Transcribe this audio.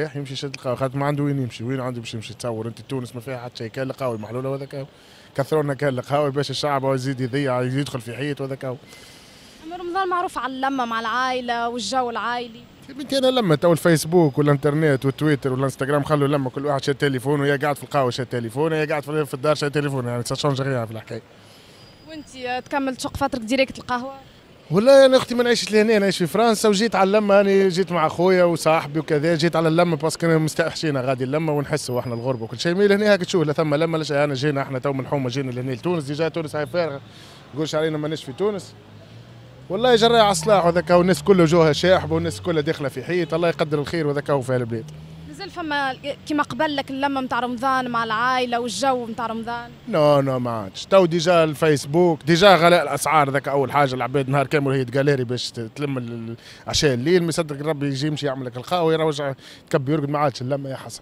رايح يمشي شد القهوه خاطر ما عنده وين يمشي وين عنده باش يمشي تصور انت تونس ما فيها حتى شيء كان القهوه محلوله وهذاك كثروا لنا كان القهوه باش الشعب يزيد يضيع يدخل في حيط وهذاك رمضان معروف على اللمه مع العائله والجو العائلي بنتي انا لما تو الفيسبوك والانترنت والتويتر والانستغرام خلوا لما كل واحد شاد تليفون ويا قاعد في القهوه شاد تليفون ويا قاعد في الدار شاد تليفون يعني تشونج غيرها في الحكايه وانت تكمل تشق فترة ديريكت القهوه والله انا اختي ما نعيشش لهنا نعيش في فرنسا وجيت على اللمه انا جيت مع خويا وصاحبي وكذا جيت على اللمه باسكو مستوحشين غادي اللمه ونحسوا احنا الغربه وكل شيء مي لهنا هاك تشوف لا ثم لما لا شيء انا جينا احنا تو من الحومه جينا لهنا لتونس ديجا تونس هاي فارغه تقولش علينا ماناش في تونس والله جرى على الصلاح وذاك والناس كلها جوها شاحبه والناس كلها داخله في حيط الله يقدر الخير وذاك هو في البلاد مازال فما كيما قبل لك اللمه نتاع رمضان مع العائله والجو نتاع رمضان نو نو ما عادش تو ديجا الفيسبوك ديجا غلاء الاسعار ذاك اول حاجه العباد نهار كامل هي تقاليري باش تلم العشاء الليل ما يصدق ربي يجي يمشي يعمل لك القهوه يروح تكب يرقد ما عادش اللمه يا حسن